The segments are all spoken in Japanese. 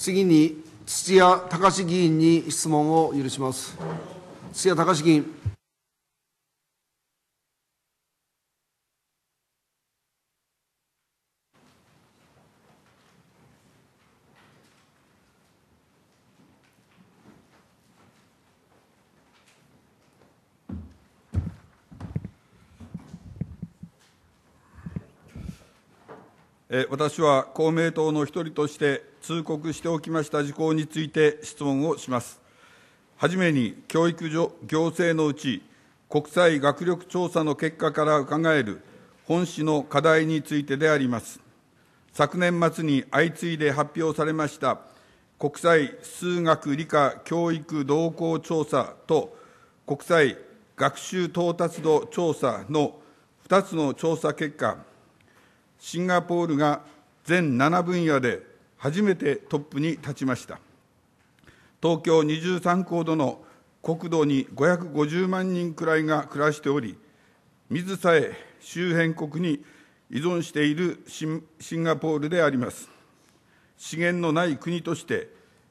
次に土屋隆議員に質問を許します。土屋隆議員私は公明党の一人として通告しておきました事項について質問をします。はじめに、教育所行政のうち、国際学力調査の結果から伺える本市の課題についてであります。昨年末に相次いで発表されました国際数学理科教育動向調査と国際学習到達度調査の2つの調査結果、シンガポールが全7分野で初めてトップに立ちました東京23区ほどの国土に550万人くらいが暮らしており水さえ周辺国に依存しているシンガポールであります資源のない国として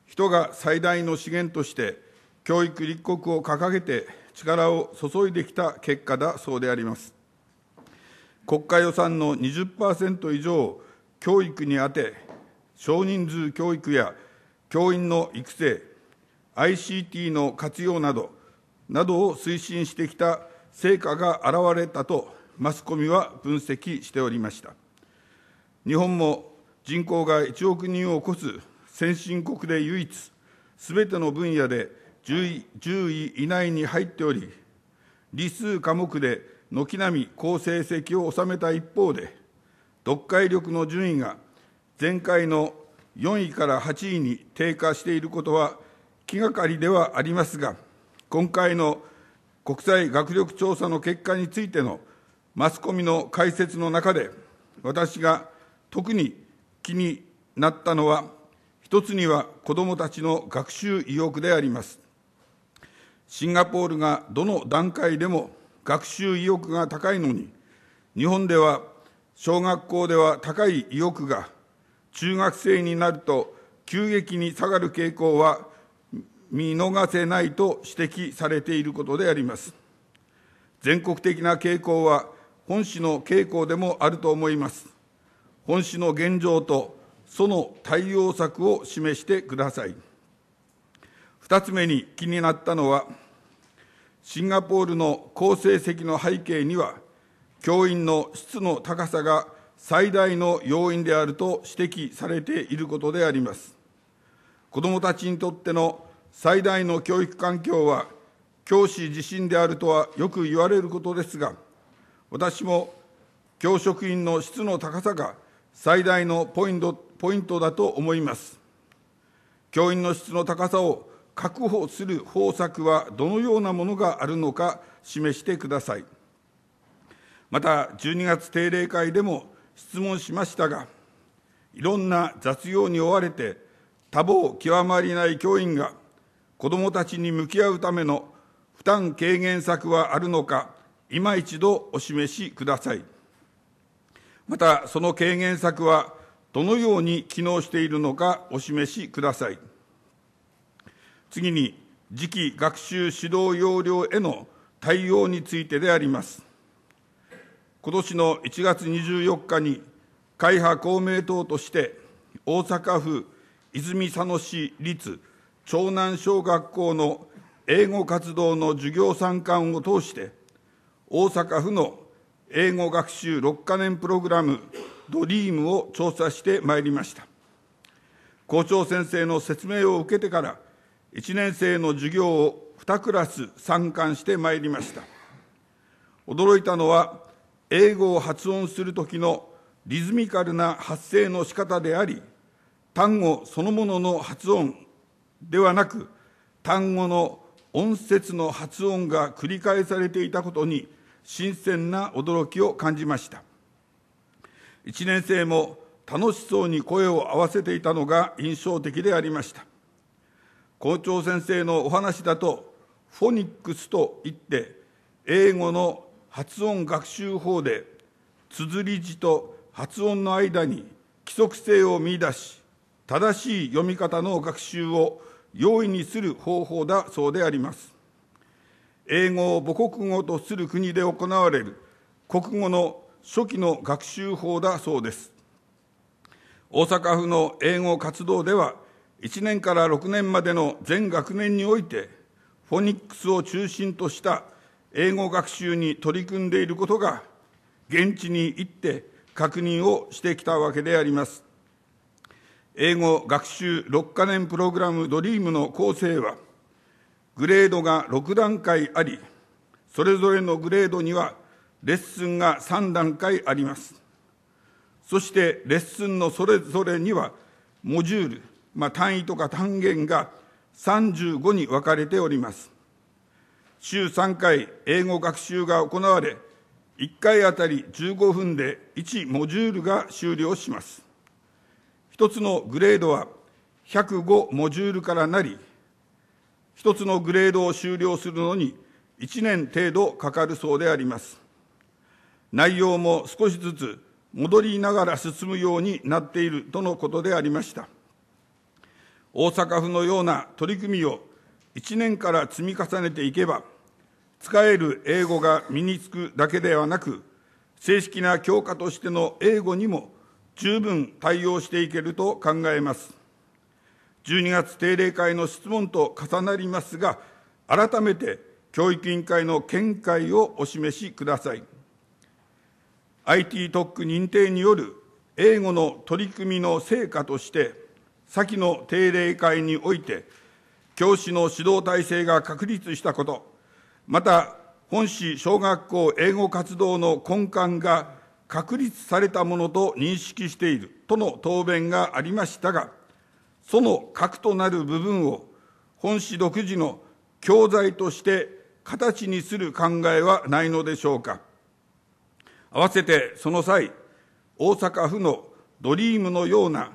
人が最大の資源として教育立国を掲げて力を注いできた結果だそうであります国家予算の20%以上を教育に充て、少人数教育や教員の育成、ICT の活用など、などを推進してきた成果が現れたと、マスコミは分析しておりました。日本も人口が1億人を超す先進国で唯一、すべての分野で10位 ,10 位以内に入っており、理数科目で軒並み好成績を収めた一方で、読解力の順位が前回の4位から8位に低下していることは気がかりではありますが、今回の国際学力調査の結果についてのマスコミの解説の中で、私が特に気になったのは、一つには子どもたちの学習意欲であります。シンガポールがどの段階でも学習意欲が高いのに、日本では小学校では高い意欲が、中学生になると急激に下がる傾向は見逃せないと指摘されていることであります。全国的な傾向は本市の傾向でもあると思います。本市の現状とその対応策を示してください。2つ目に気になったのは、シンガポールの好成績の背景には、教員の質の高さが最大の要因であると指摘されていることであります。子どもたちにとっての最大の教育環境は、教師自身であるとはよく言われることですが、私も教職員の質の高さが最大のポイントポイントだと思います。教員の質の高さを確保する方策はどのようなものがあるのか示してください。また、12月定例会でも質問しましたが、いろんな雑用に追われて、多忙極まりない教員が子どもたちに向き合うための負担軽減策はあるのか、今一度お示しください。また、その軽減策はどのように機能しているのかお示しください。次に、次期学習指導要領への対応についてであります。今年の1月24日に、会派公明党として、大阪府泉佐野市立長南小学校の英語活動の授業参観を通して、大阪府の英語学習6か年プログラム、ドリームを調査してまいりました。校長先生の説明を受けてから、1年生の授業を2クラス参観してまいりました驚いたのは英語を発音する時のリズミカルな発声の仕方であり単語そのものの発音ではなく単語の音節の発音が繰り返されていたことに新鮮な驚きを感じました1年生も楽しそうに声を合わせていたのが印象的でありました校長先生のお話だとフォニックスといって英語の発音学習法で綴り字と発音の間に規則性を見出し正しい読み方の学習を容易にする方法だそうであります英語を母国語とする国で行われる国語の初期の学習法だそうです大阪府の英語活動では1年から6年までの全学年において、フォニックスを中心とした英語学習に取り組んでいることが、現地に行って確認をしてきたわけであります。英語学習6か年プログラムドリームの構成は、グレードが6段階あり、それぞれのグレードにはレッスンが3段階あります。そしてレッスンのそれぞれにはモジュール、まあ、単位とか単元が35に分かれております。週3回英語学習が行われ、1回あたり15分で1モジュールが終了します。1つのグレードは105モジュールからなり、1つのグレードを終了するのに1年程度かかるそうであります。内容も少しずつ戻りながら進むようになっているとのことでありました。大阪府のような取り組みを1年から積み重ねていけば、使える英語が身につくだけではなく、正式な教科としての英語にも十分対応していけると考えます。12月定例会の質問と重なりますが、改めて教育委員会の見解をお示しください。IT 特区認定による英語の取り組みの成果として、先の定例会において、教師の指導体制が確立したこと、また、本市小学校英語活動の根幹が確立されたものと認識しているとの答弁がありましたが、その核となる部分を本市独自の教材として形にする考えはないのでしょうか。合わせてその際、大阪府のドリームのような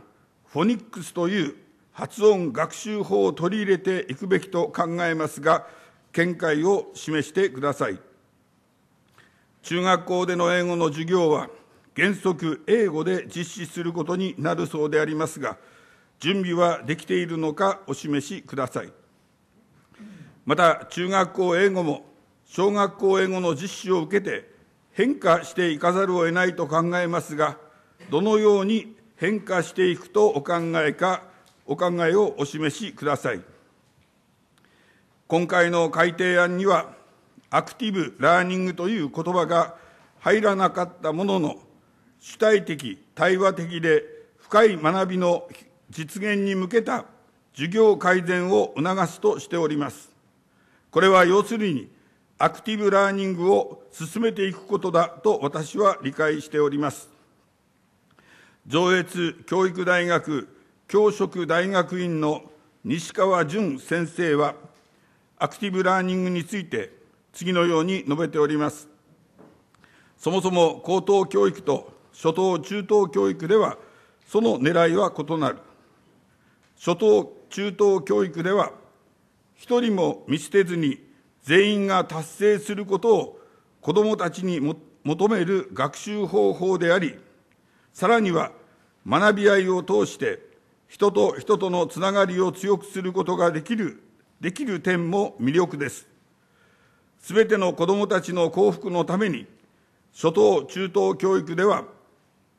フォニックスという発音学習法を取り入れていくべきと考えますが、見解を示してください。中学校での英語の授業は、原則英語で実施することになるそうでありますが、準備はできているのかお示しください。また、中学校英語も小学校英語の実施を受けて変化していかざるを得ないと考えますが、どのように変化していくとお考えか、お考えをお示しください。今回の改定案には、アクティブ・ラーニングという言葉が入らなかったものの、主体的、対話的で深い学びの実現に向けた授業改善を促すとしております。これは要するに、アクティブラーニングを進めていくことだと私は理解しております。上越教育大学教職大学院の西川淳先生は、アクティブラーニングについて次のように述べております。そもそも高等教育と初等中等教育では、その狙いは異なる。初等中等教育では、一人も見捨てずに全員が達成することを子どもたちに求める学習方法であり、さらには学び合いを通して人と人とのつながりを強くすることができるできる点も魅力ですすべての子どもたちの幸福のために初等中等教育では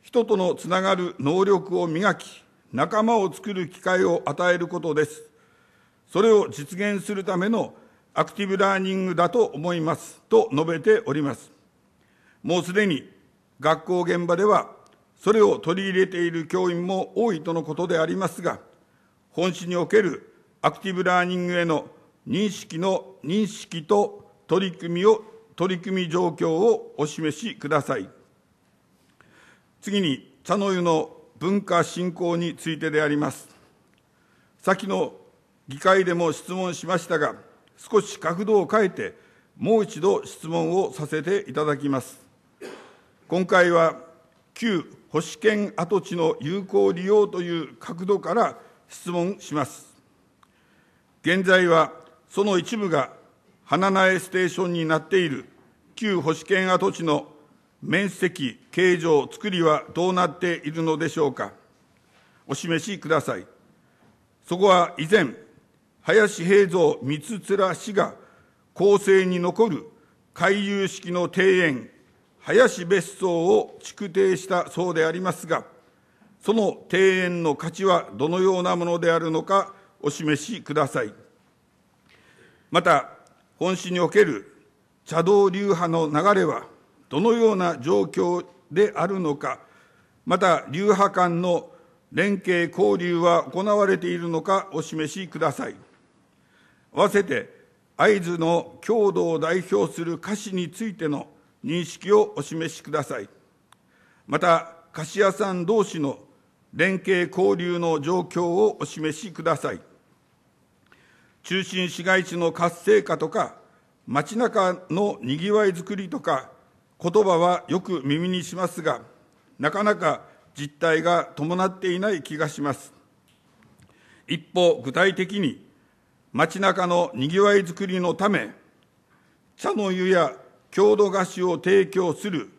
人とのつながる能力を磨き仲間を作る機会を与えることですそれを実現するためのアクティブラーニングだと思いますと述べておりますもうすでに学校現場ではそれを取り入れている教員も多いとのことでありますが、本市におけるアクティブラーニングへの認識の認識と取り組みを取り組み状況をお示しください。次に茶の湯の文化振興についてであります。先の議会でも質問しましたが、少し角度を変えて、もう一度質問をさせていただきます。今回は旧保守圏跡地の有効利用という角度から質問します。現在はその一部が花苗ステーションになっている旧保守圏跡地の面積、形状、作りはどうなっているのでしょうか。お示しください。そこは以前、林平蔵三津面氏が後世に残る回遊式の庭園林別荘を築堤したそうでありますが、その庭園の価値はどのようなものであるのかお示しください。また、本市における茶道流派の流れはどのような状況であるのか、また流派間の連携交流は行われているのかお示しください。合わせて、会津の郷土を代表する歌詞についての認識をお示しください。また、菓子屋さん同士の連携交流の状況をお示しください。中心市街地の活性化とか、街中のにぎわいづくりとか、言葉はよく耳にしますが、なかなか実態が伴っていない気がします。一方、具体的に、街中のにぎわいづくりのため、茶の湯や郷土菓子を提供する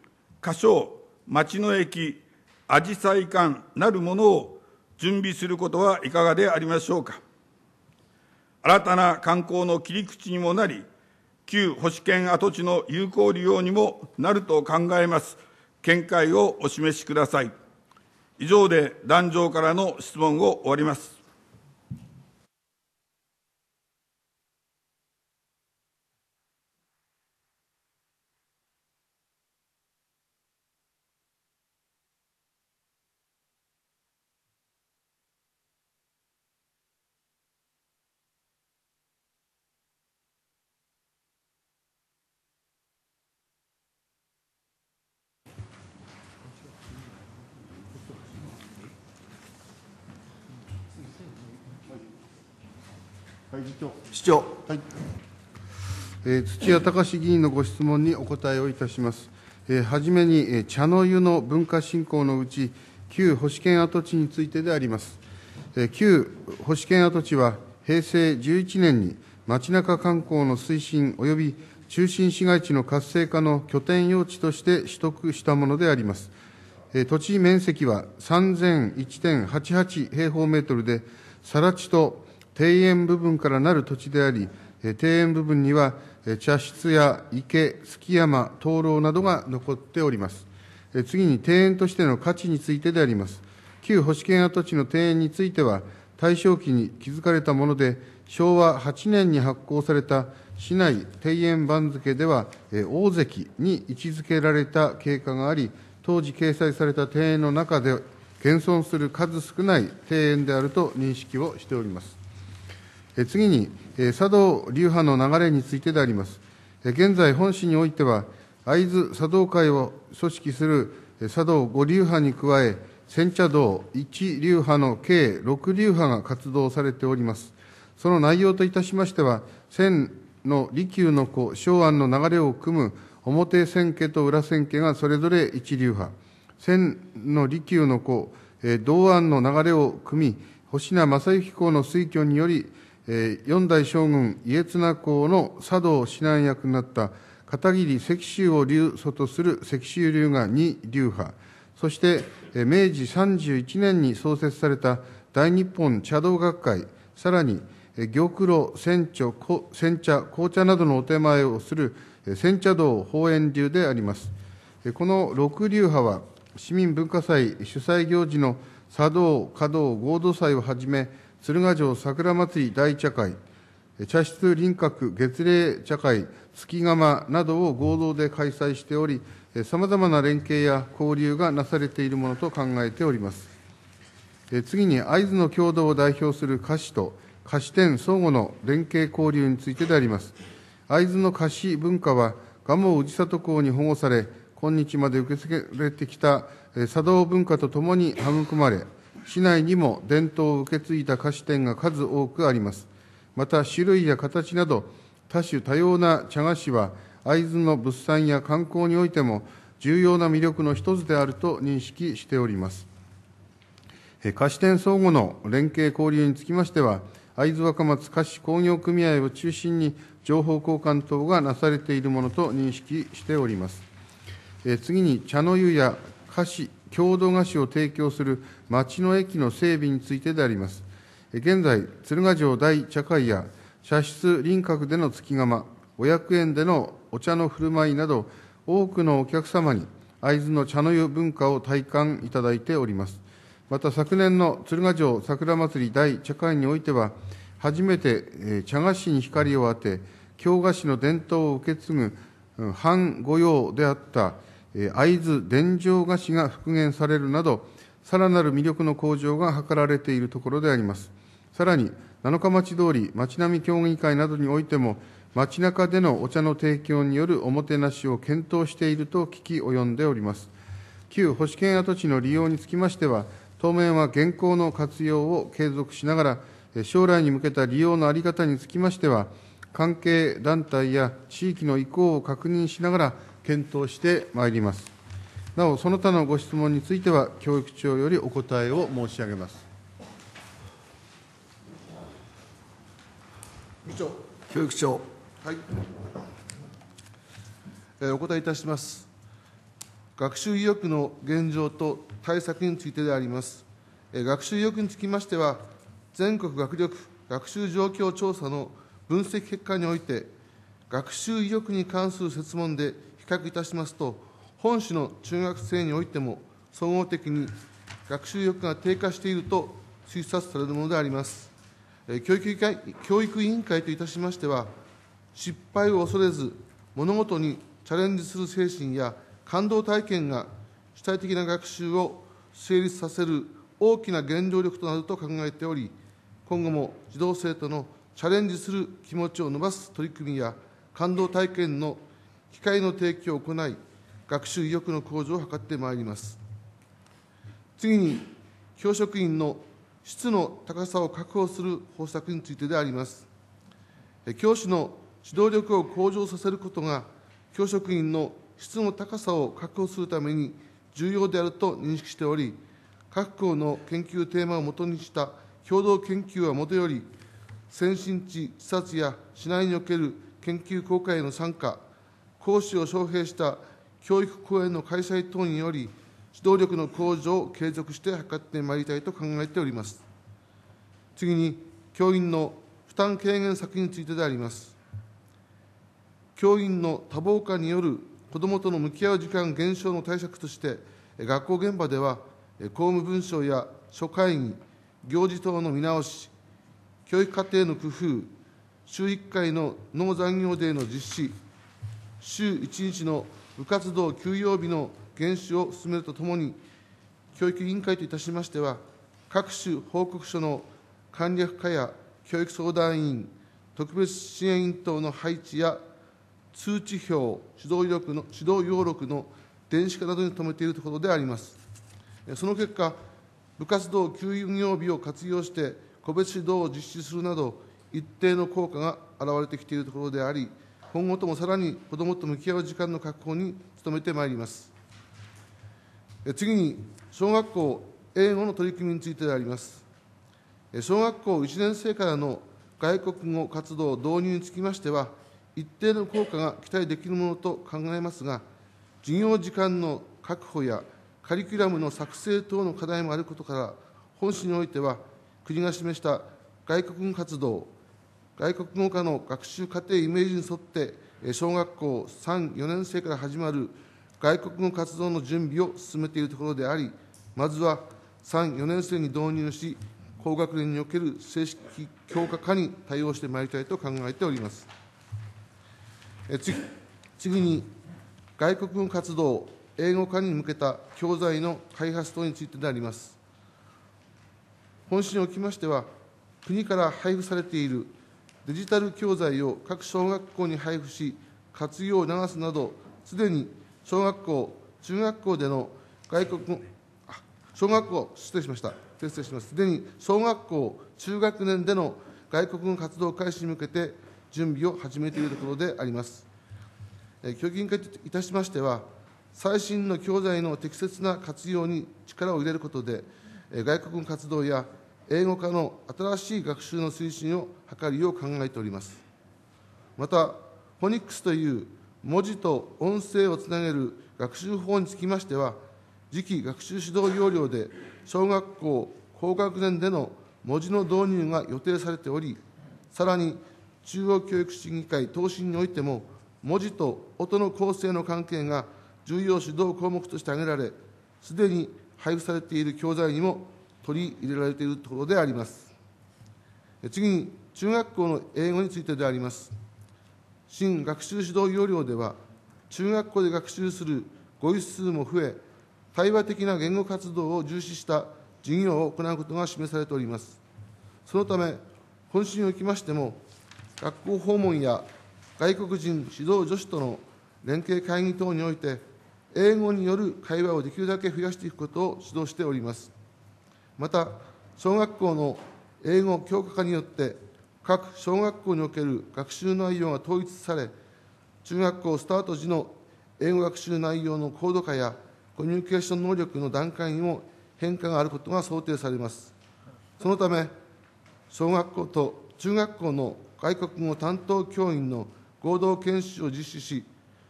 歌唱、町の駅、あじさい館なるものを準備することはいかがでありましょうか。新たな観光の切り口にもなり、旧保守圏跡地の有効利用にもなると考えます。見解をお示しください。以上で壇上からの質問を終わります。市長、はいえー、土屋隆議員のご質問にお答えをいたします。えー、初めに、えー、茶の湯の文化振興のうち、旧保守圏跡地についてであります。えー、旧保守圏跡地は、平成11年に街中観光の推進及び中心市街地の活性化の拠点用地として取得したものであります。えー、土地面積は3001.88平方メートルで、更地と庭園部分からなる土地であり、庭園部分には茶室や池、築山、灯籠などが残っております。次に庭園としての価値についてであります。旧保守圏跡地の庭園については、大正期に築かれたもので、昭和8年に発行された市内庭園番付では、大関に位置づけられた経過があり、当時掲載された庭園の中で現存する数少ない庭園であると認識をしております。次に、佐道流派の流れについてであります。現在、本市においては、会津茶道会を組織する茶道五流派に加え、煎茶道一流派の計六流派が活動されております。その内容といたしましては、千の利休の子、昭安の流れを組む表千家と裏千家がそれぞれ一流派、千の利休の子、道安の流れを組み、星名正幸公の推挙により、え四代将軍家綱公の茶道指南役になった片桐石州を流祖とする石州流が2流派そして明治31年に創設された大日本茶道学会さらに玉露煎茶煎茶紅茶などのお手前をする煎茶道法円流でありますこの六流派は市民文化祭主催行事の茶道華道合同祭をはじめ鶴ヶ城桜まつり大茶会、茶室輪郭月齢茶会、月釜などを合同で開催しており、さまざまな連携や交流がなされているものと考えております。次に会津の郷土を代表する菓子と菓子店相互の連携交流についてであります。会津の菓子文化は、蒲生氏里港に保護され、今日まで受け継がれてきた茶道文化とともに育まれ、市内にも伝統を受け継いだ菓子店が数多くあります。また、種類や形など、多種多様な茶菓子は、会津の物産や観光においても、重要な魅力の一つであると認識しております。菓子店相互の連携交流につきましては、会津若松菓子工業組合を中心に情報交換等がなされているものと認識しております。え次に、茶の湯や菓子郷土菓子を提供する町の駅の整備についてであります。現在、鶴ヶ城大茶会や茶室輪郭での月釜、お役園でのお茶の振る舞いなど、多くのお客様に会津の茶の湯文化を体感いただいております。また昨年の鶴ヶ城桜まつり大茶会においては、初めて茶菓子に光を当て、京菓子の伝統を受け継ぐ藩御用であった会津伝承菓子が復元されるなど、さらなる魅力の向上が図られているところであります。さらに、七日町通り町並み協議会などにおいても、街中でのお茶の提供によるおもてなしを検討していると聞き及んでおります。旧保守圏跡地の利用につきましては、当面は現行の活用を継続しながら、将来に向けた利用の在り方につきましては、関係団体や地域の意向を確認しながら、検討してまいります。なお、その他のご質問については、教育長よりお答えを申し上げます。教育長。はい。えー、お答えいたします。学習意欲の現状と対策についてであります。えー、学習意欲につきましては、全国学力学習状況調査の分析結果において、学習意欲に関する設問で較いたしますと、本市の中学生においても、総合的に学習力が低下していると推察されるものであります。教育委員会教育委員会といたしましては、失敗を恐れず、物事にチャレンジする精神や感動体験が主体的な学習を成立させる大きな原動力となると考えており、今後も児童生徒のチャレンジする気持ちを伸ばす取り組みや、感動体験の機会の提供を行い、学習意欲の向上を図ってまいります。次に、教職員の質の高さを確保する方策についてであります。教師の指導力を向上させることが、教職員の質の高さを確保するために重要であると認識しており、各校の研究テーマをもとにした共同研究はもとより、先進地視察や市内における研究公開への参加、講師を招聘した教育講演の開催等により、指導力の向上を継続して図ってまいりたいと考えております。次に、教員の負担軽減策についてであります。教員の多忙化による子どもとの向き合う時間減少の対策として、学校現場では、公務文書や諸会議、行事等の見直し、教育課程の工夫、週1回の農残業デーの実施、週1日の部活動休養日の減収を進めるとともに、教育委員会といたしましては、各種報告書の簡略化や教育相談員、特別支援員等の配置や通知表、指導要録の指導要録の電子化などに努めているところであります。その結果、部活動休業日を活用して個別指導を実施するなど、一定の効果が現れてきているところであり、今後ともさらに子どもと向き合う時間の確保に努めてまいります。次に、小学校英語の取り組みについてであります。小学校1年生からの外国語活動導入につきましては、一定の効果が期待できるものと考えますが、授業時間の確保やカリキュラムの作成等の課題もあることから、本市においては、国が示した外国語活動、外国語科の学習過程イメージに沿って、小学校3、4年生から始まる外国語活動の準備を進めているところであり、まずは3、4年生に導入し、高学年における正式教科化に対応してまいりたいと考えております。次次に、外国語活動英語化に向けた教材の開発等についてであります。本市におきましては、国から配布されているデジタル教材を各小学校に配布し、活用を促すなど、すでに小学校、中学校での外国あ小学校、失礼しました、訂正します、すでに小学校、中学年での外国語活動開始に向けて、準備を始めているところであります。教育委員会といたしましては、最新の教材の適切な活用に力を入れることで、外国語活動や英語化の新しい学習の推進を図るよう考えております。また、フォニックスという文字と音声をつなげる学習法につきましては、次期学習指導要領で小学校高学年での文字の導入が予定されており、さらに中央教育審議会答申においても、文字と音の構成の関係が重要指導項目として挙げられ、すでに配布されている教材にも取り入れられているところであります次に中学校の英語についてであります新学習指導要領では中学校で学習する語彙数も増え対話的な言語活動を重視した授業を行うことが示されておりますそのため本心におきましても学校訪問や外国人指導助手との連携会議等において英語による会話をできるだけ増やしていくことを指導しておりますまた、小学校の英語教科化によって、各小学校における学習内容が統一され、中学校スタート時の英語学習内容の高度化やコミュニケーション能力の段階にも変化があることが想定されます。そのため、小学校と中学校の外国語担当教員の合同研修を実施し、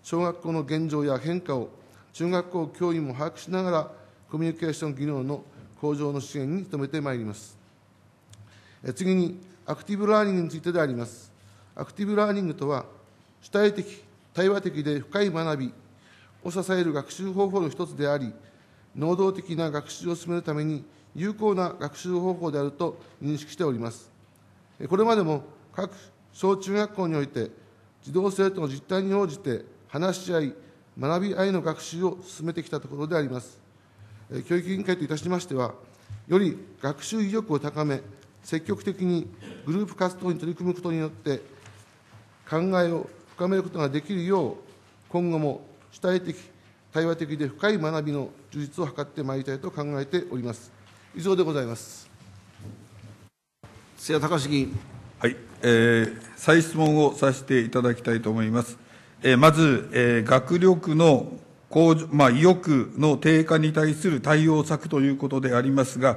小学校の現状や変化を中学校教員も把握しながら、コミュニケーション技能の向上の支援に努めてまいります。次に、アクティブラーニングについてであります。アクティブラーニングとは、主体的、対話的で深い学びを支える学習方法の一つであり、能動的な学習を進めるために有効な学習方法であると認識しております。これまでも各小中学校において、児童生徒の実態に応じて話し合い、学び合いの学習を進めてきたところであります。教育委員会といたしましては、より学習意欲を高め、積極的にグループ活動に取り組むことによって、考えを深めることができるよう、今後も主体的、対話的で深い学びの充実を図ってまいりたいと考えております。以上でございます。瀬谷隆議員。はい、えー、再質問をさせていただきたいと思います。えー、まず、えー、学力のまあ、意欲の低下に対する対応策ということでありますが、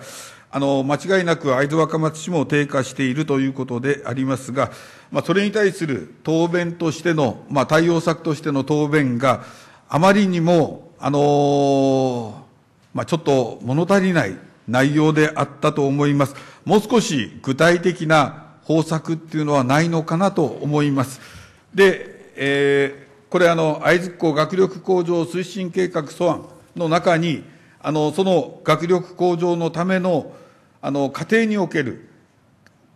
あの、間違いなく会津若松市も低下しているということでありますが、まあ、それに対する答弁としての、まあ、対応策としての答弁があまりにも、あのー、まあ、ちょっと物足りない内容であったと思います。もう少し具体的な方策っていうのはないのかなと思います。で、えーこれあの、会津港学力向上推進計画素案の中に、あの、その学力向上のための、あの、家庭における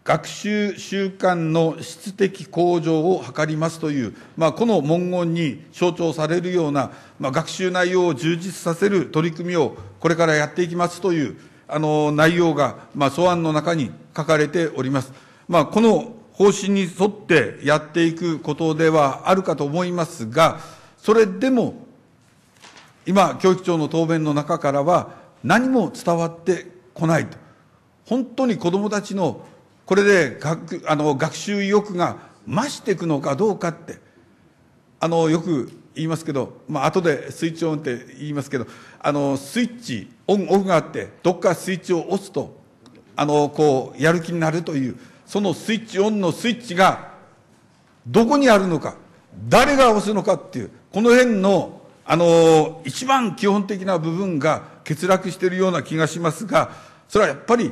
学習習慣の質的向上を図りますという、まあ、この文言に象徴されるような、まあ、学習内容を充実させる取り組みをこれからやっていきますという、あの、内容が、まあ、素案の中に書かれております。まあ、この方針に沿ってやっていくことではあるかと思いますが、それでも、今、教育長の答弁の中からは、何も伝わってこないと。本当に子どもたちの、これで学あの学習意欲が増していくのかどうかって、あの、よく言いますけど、まあ、後でスイッチオンって言いますけど、あの、スイッチ、オン、オフがあって、どっかスイッチを押すと、あの、こう、やる気になるという、そのスイッチオンのスイッチがどこにあるのか、誰が押すのかっていう、この辺の、あの、一番基本的な部分が欠落しているような気がしますが、それはやっぱり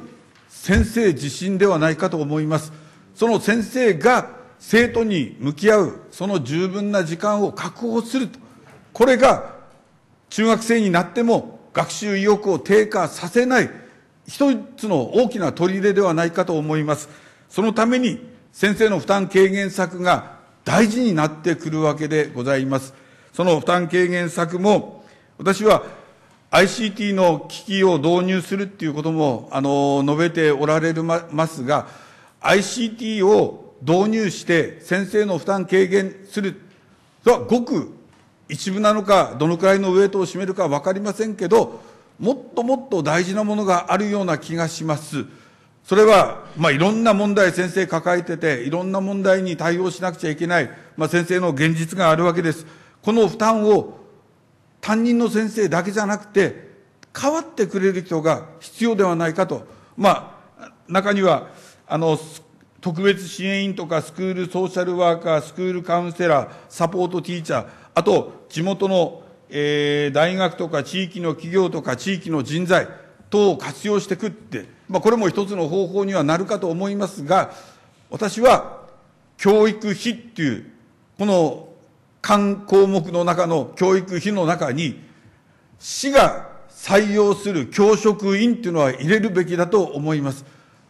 先生自身ではないかと思います。その先生が生徒に向き合う、その十分な時間を確保すると。これが中学生になっても学習意欲を低下させない一つの大きな取り入れではないかと思います。そのために先生の負担軽減策が大事になってくるわけでございます。その負担軽減策も、私は ICT の機器を導入するっていうことも、あの、述べておられますが、ICT を導入して先生の負担軽減する、それはごく一部なのか、どのくらいのウェイトを占めるか分かりませんけど、もっともっと大事なものがあるような気がします。それは、まあ、いろんな問題先生抱えてて、いろんな問題に対応しなくちゃいけない、まあ、先生の現実があるわけです。この負担を担任の先生だけじゃなくて、変わってくれる人が必要ではないかと。まあ、中には、あの、特別支援員とか、スクールソーシャルワーカー、スクールカウンセラー、サポートティーチャー、あと、地元の、えー、大学とか地域の企業とか地域の人材、等を活用していくって、まあ、これも一つの方法にはなるかと思いますが、私は教育費っていう、この関項目の中の教育費の中に、市が採用する教職員っていうのは入れるべきだと思います。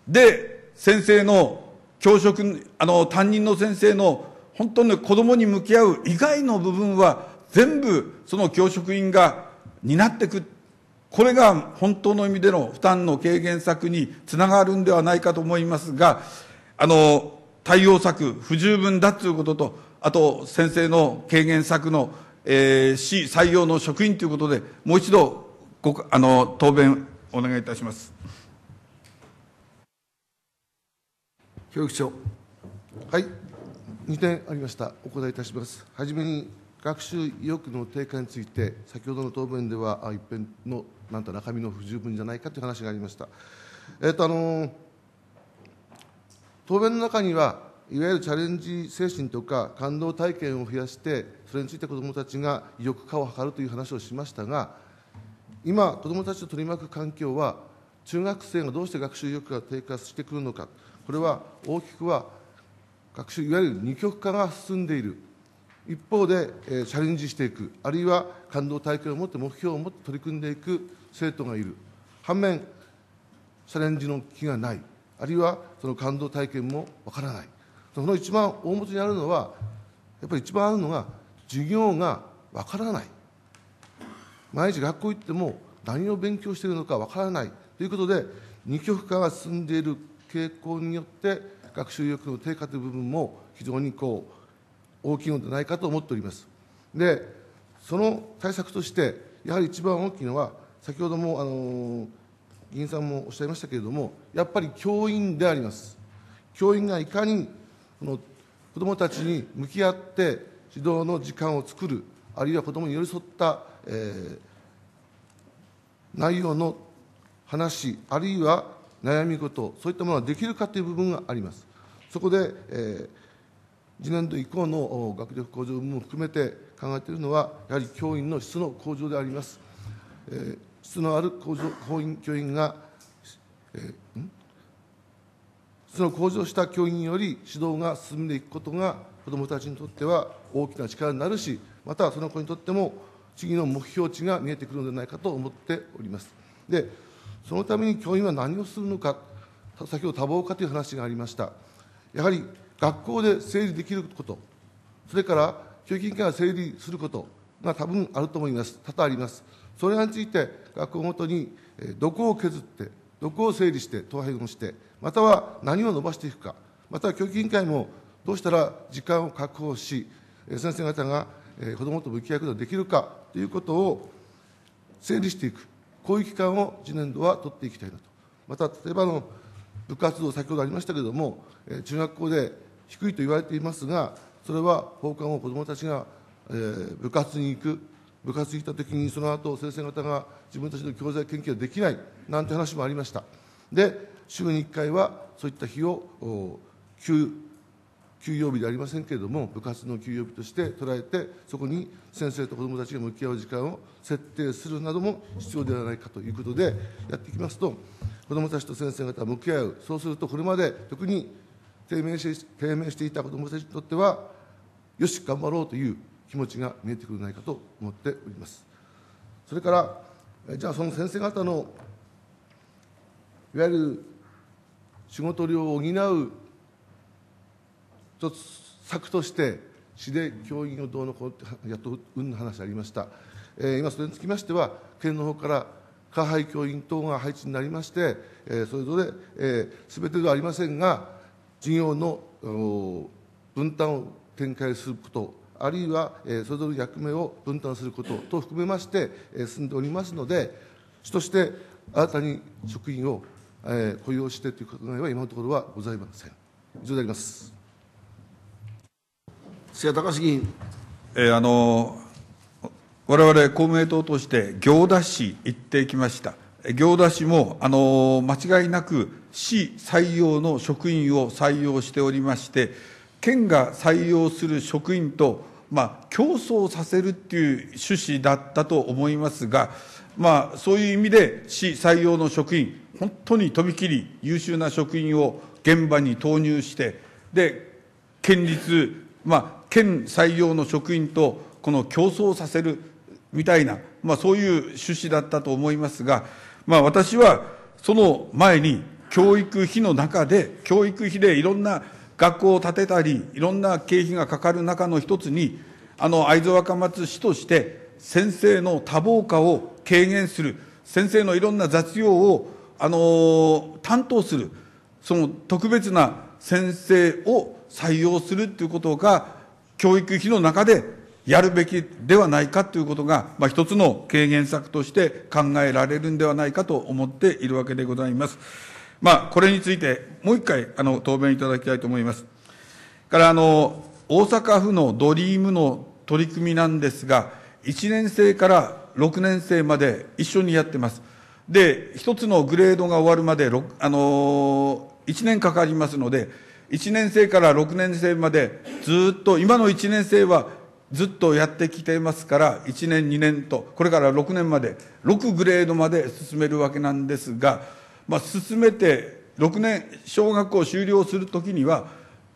で、先生の教職、あの、担任の先生の本当に子供に向き合う以外の部分は全部その教職員が担っていく。これが本当の意味での負担の軽減策につながるんではないかと思いますが、あの、対応策不十分だということと、あと先生の軽減策の、えー、市採用の職員ということで、もう一度ごあの答弁お願いいたします。教育長。はい。2点ありました。お答えいたします。はじめに学習意欲の低下について、先ほどの答弁では、あ一辺のなんと中身の不十分じゃないかという話がありました。えーとあの答弁の中にはいわゆるチャレンジ精神とか感動体験を増やしてそれについて子どもたちが意欲化を図るという話をしましたが今子どもたちを取り巻く環境は中学生がどうして学習意欲が低下してくるのかこれは大きくは学習いわゆる二極化が進んでいる一方で、えー、チャレンジしていくあるいは感動体験を持って目標を持って取り組んでいく生徒がいる、反面、チャレンジの気がない、あるいはその感動体験もわからない、その一番大元にあるのは、やっぱり一番あるのが、授業がわからない、毎日学校行っても何を勉強しているのかわからないということで、二極化が進んでいる傾向によって、学習意欲の低下という部分も非常にこう大きいのではないかと思っております。でその対策として、やはり一番大きいのは、先ほどもあの議員さんもおっしゃいましたけれども、やっぱり教員であります。教員がいかにこの子どもたちに向き合って指導の時間を作る、あるいは子どもに寄り添った、えー、内容の話、あるいは悩み事、そういったものができるかという部分があります。そこで、えー、次年度以降の学力向上も含めて考えているのは、やはり教員の質の向上であります。えー質のある工場法院教員が、えー、質の向上した教員により指導が進んでいくことが子どもたちにとっては大きな力になるしまたその子にとっても次の目標値が見えてくるのではないかと思っておりますでそのために教員は何をするのか先ほど多忙化という話がありましたやはり学校で整理できることそれから教育委員会が整理することが多分あると思います多々ありますそれについて、学校ごとにどこを削って、どこを整理して、統廃をして、または何を伸ばしていくか、また教育委員会もどうしたら時間を確保し、先生方が子どもと向き合うことができるかということを整理していく、こういう期間を次年度は取っていきたいなと。また例えばの部活動、先ほどありましたけれども、中学校で低いと言われていますが、それは放課後、子どもたちが部活に行く、部活に来たときに、その後先生方が自分たちの教材研究ができないなんて話もありました。で、週に1回はそういった日を休休養日でありませんけれども、部活の休養日として捉えて、そこに先生と子どもたちが向き合う時間を設定するなども必要ではないかということで、やっていきますと、子どもたちと先生方が向き合う、そうするとこれまで特に低迷して低迷していた子どもたちにとっては、よし、頑張ろうという気持ちが見えてくるんじゃないかと思っております。それから、えじゃあその先生方のいわゆる仕事量を補う一つ策として市で教員をどうのこうって雇ううんの話ありました、えー、今それにつきましては県の方から加配教員等が配置になりまして、えー、それぞれ、えー、てではありませんが事業の分担を展開することあるいはそれぞれ役目を分担することと含めまして進んでおりますので、主として新たに職員を雇用してという考えは今のところはございません。以上であります。瀬谷隆議員。えー、あの我々公明党として行田市行ってきました。行田市も、あの間違いなく市採用の職員を採用しておりまして、県が採用する職員とまあ、競争させるっていう趣旨だったと思いますが、まあ、そういう意味で市採用の職員本当にとびきり優秀な職員を現場に投入してで県立、まあ、県採用の職員とこの競争させるみたいな、まあ、そういう趣旨だったと思いますが、まあ、私はその前に教育費の中で教育費でいろんな学校を建てたり、いろんな経費がかかる中の一つに、あの会津若松市として、先生の多忙化を軽減する、先生のいろんな雑用を、あのー、担当する、その特別な先生を採用するということが、教育費の中でやるべきではないかということが、まあ、一つの軽減策として考えられるんではないかと思っているわけでございます。まあ、これについて、もう一回、あの、答弁いただきたいと思います。から、あの、大阪府のドリームの取り組みなんですが、1年生から6年生まで一緒にやってます。で、一つのグレードが終わるまで、あの1年かかりますので、1年生から6年生までずっと、今の1年生はずっとやってきていますから、1年、2年と、これから6年まで、6グレードまで進めるわけなんですが、まあ、進めて6年小学校修了するときには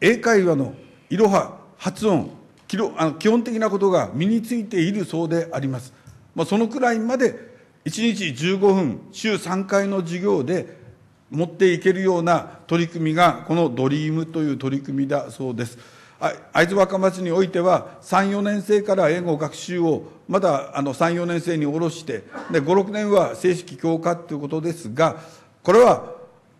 英会話のいろは発音基本的なことが身についているそうであります、まあ、そのくらいまで1日15分週3回の授業で持っていけるような取り組みがこのドリームという取り組みだそうです会津若松においては34年生から英語学習をまだ34年生に下ろして56年は正式教科ということですがこれは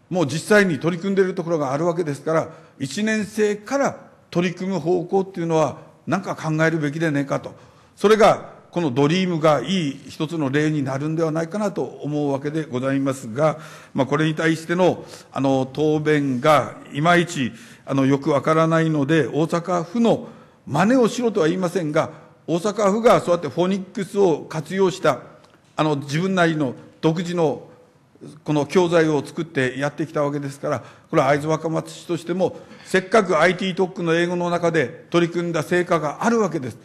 もう実際に取り組んでいるところがあるわけですから1年生から取り組む方向っていうのは何か考えるべきでねえかとそれがこのドリームがいい一つの例になるんではないかなと思うわけでございますが、まあ、これに対してのあの答弁がいまいちあのよくわからないので大阪府の真似をしろとは言いませんが大阪府がそうやってフォニックスを活用したあの自分なりの独自のこの教材を作ってやってきたわけですから、これは会津若松市としても、せっかく IT 特区の英語の中で取り組んだ成果があるわけです。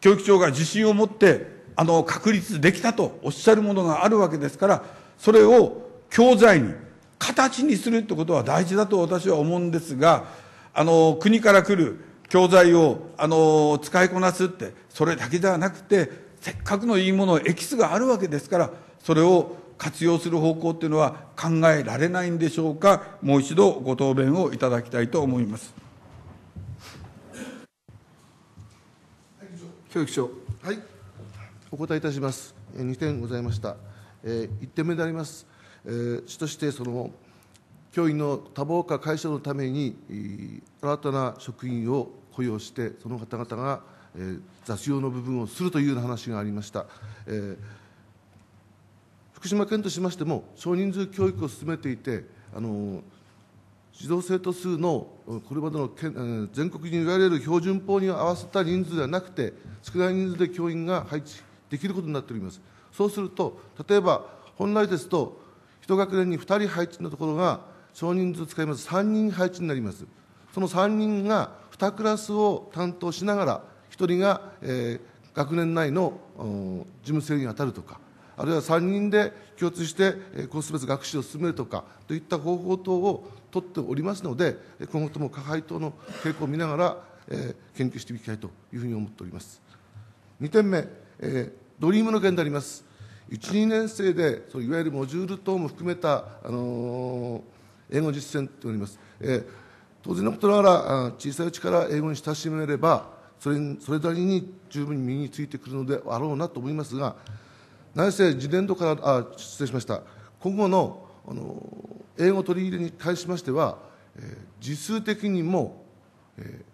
教育長が自信を持って、あの、確立できたとおっしゃるものがあるわけですから、それを教材に、形にするってことは大事だと私は思うんですが、あの、国から来る教材を、あの、使いこなすって、それだけではなくて、せっかくのいいもの、エキスがあるわけですから、それを活用する方向っていうのは考えられないんでしょうか、もう一度ご答弁をいただきたいと思います。教育長。はい。お答えいたします。2点ございました。え1点目であります。えー、としてその教員の多忙化解消のために、新たな職員を雇用して、その方々が、え雑用の部分をするというような話がありました。えー福島県としましても、少人数教育を進めていて、児童・生徒数のこれまでの全国にいわれる標準法に合わせた人数ではなくて、少ない人数で教員が配置できることになっております。そうすると、例えば本来ですと、1学年に2人配置のところが、少人数使います、3人配置になります。その3人が2クラスを担当しながら、1人が、えー、学年内の事務制に当たるとか、あるいは3人で共通してコース別学習を進めるとかといった方法等を取っておりますので、今後とも加配等の傾向を見ながら、えー、研究していきたいというふうに思っております。2点目、えー、ドリームの件であります。1、2年生で、そいわゆるモジュール等も含めた、あのー、英語実践とおります。えー、当然のことながら、小さいうちから英語に親しめれば、それそれなりに十分に身についてくるのであろうなと思いますが、内政次年度から、あ失礼しました、今後のあの英語取り入れに関しましては、えー、時数的にも、え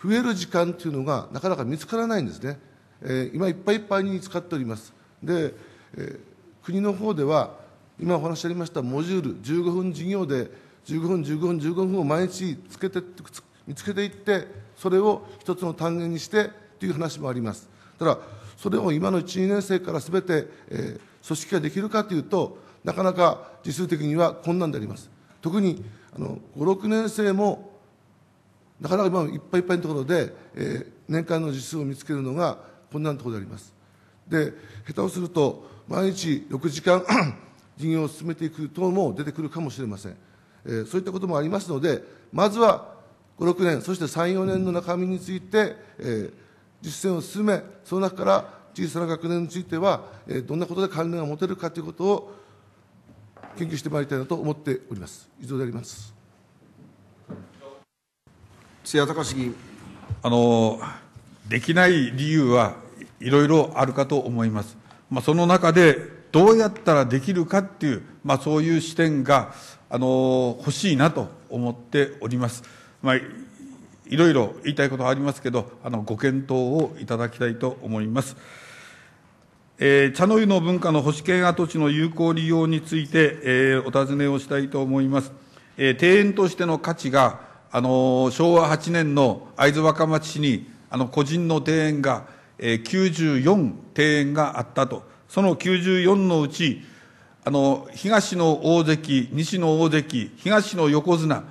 ー、増える時間というのがなかなか見つからないんですね、えー、今、いっぱいいっぱいに使っております。で、えー、国の方では今お話ありましたモジュール15分授業で15分15分15分を毎日つけて見つけていってそれを一つの単元にしてという話もありますただそれを今の1、2年生からすべて、えー、組織ができるかというと、なかなか実数的には困難であります。特にあの5、6年生も、なかなか今いっぱいいっぱいのところで、えー、年間の実数を見つけるのが困難なところであります。で、下手をすると、毎日6時間授 業を進めていく等も出てくるかもしれません。えー、そういったこともありますので、まずは5、6年、そして3、4年の中身について、えー、実践を進め、その中から小さな学年については、どんなことで関連が持てるかということを研究してまいりたいなと思っております。以上であります。土屋隆議員。あの、できない理由はいろいろあるかと思います。まあ、その中で、どうやったらできるかっていう、まあ、そういう視点が、あの、欲しいなと思っております。まあ、いろいろ言いたいことはありますけど、あのご検討をいただきたいと思います。えー、茶の湯の文化の保守圏跡地の有効利用について、えー、お尋ねをしたいと思います。えー、庭園としての価値が、あの昭和8年の会津若松市に、あの個人の庭園が、えー、94庭園があったと、その94のうち、あの東の大関、西の大関、東の横綱、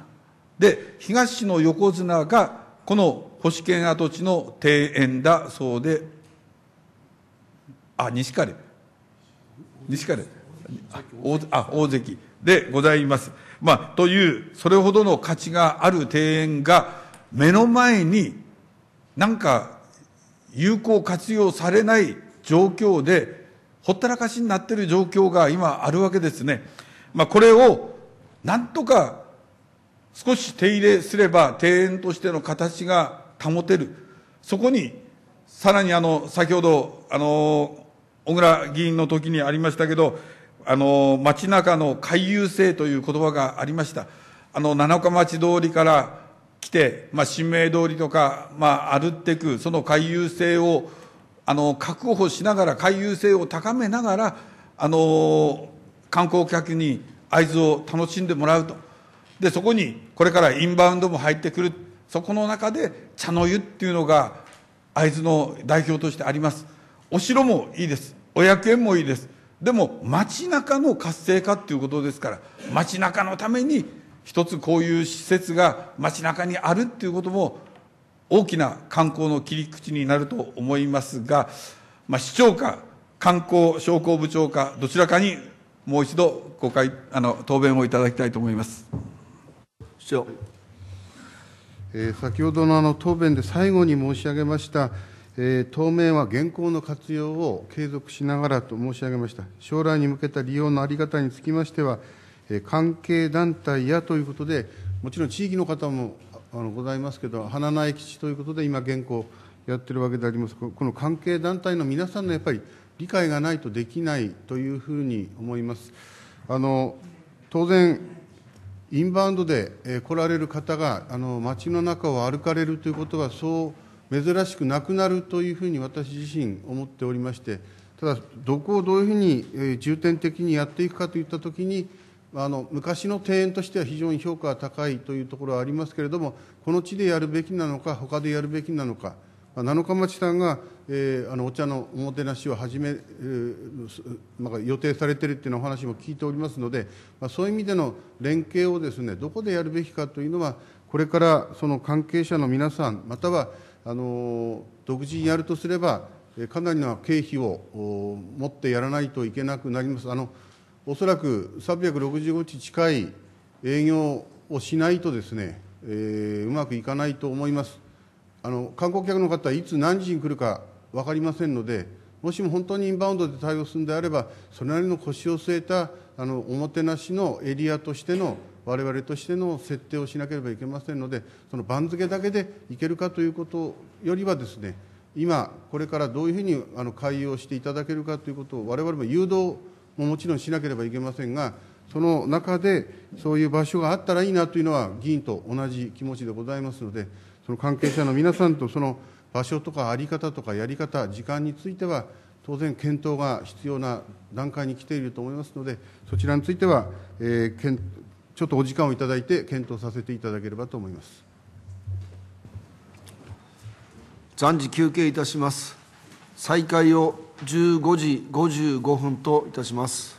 で、東の横綱が、この保守圏跡地の庭園だそうで、あ、西彼。西彼。あ、大関でございます。まあ、という、それほどの価値がある庭園が、目の前になんか有効活用されない状況で、ほったらかしになっている状況が今あるわけですね。まあ、これをなんとか少し手入れすれば庭園としての形が保てる。そこに、さらにあの、先ほど、あの、小倉議員の時にありましたけど、あの、街中の回遊性という言葉がありました。あの、七日町通りから来て、まあ、新名通りとか、まあ、歩っていく、その回遊性を、あの、確保しながら、回遊性を高めながら、あの、観光客に会津を楽しんでもらうと。でそこにこれからインバウンドも入ってくるそこの中で茶の湯っていうのが会津の代表としてありますお城もいいですお役園もいいですでも街中の活性化っていうことですから街中のために一つこういう施設が街中にあるっていうことも大きな観光の切り口になると思いますが、まあ、市長か観光商工部長かどちらかにもう一度ご回あの答弁をいただきたいと思います。長。えー、先ほどのあの答弁で最後に申し上げました、えー、当面は現行の活用を継続しながらと申し上げました、将来に向けた利用の在り方につきましては、えー、関係団体やということで、もちろん地域の方もあのございますけど、花苗基地ということで、今、現行やってるわけでありますこの関係団体の皆さんのやっぱり理解がないとできないというふうに思います。あの当然インバウンドで来られる方が、街の中を歩かれるということは、そう珍しくなくなるというふうに私自身思っておりまして、ただ、どこをどういうふうに重点的にやっていくかといったときに、あの昔の庭園としては非常に評価が高いというところはありますけれども、この地でやるべきなのか、他でやるべきなのか。7日町さんが、えー、あのお茶のおもてなしを始め、まあ、予定されているというお話も聞いておりますので、まあ、そういう意味での連携をです、ね、どこでやるべきかというのは、これからその関係者の皆さん、またはあの独自にやるとすれば、かなりの経費を持ってやらないといけなくなります。あのおそらく365日近い営業をしないとですね、えー、うまくいかないと思います。あの観光客の方、はいつ何時に来るか分かりませんので、もしも本当にインバウンドで対応するんであれば、それなりの腰を据えたあのおもてなしのエリアとしての、われわれとしての設定をしなければいけませんので、その番付だけでいけるかということよりはですね、今、これからどういうふうにあの対応していただけるかということを、われも誘導ももちろんしなければいけませんが、その中で、そういう場所があったらいいなというのは、議員と同じ気持ちでございますので、その関係者の皆さんとその場所とか在り方とかやり方、時間については、当然、検討が必要な段階に来ていると思いますので、そちらについては、えー、けんちょっとお時間をいただいて、検討させていただければと思います。暫時休憩いたします。再開を15時55分といたします。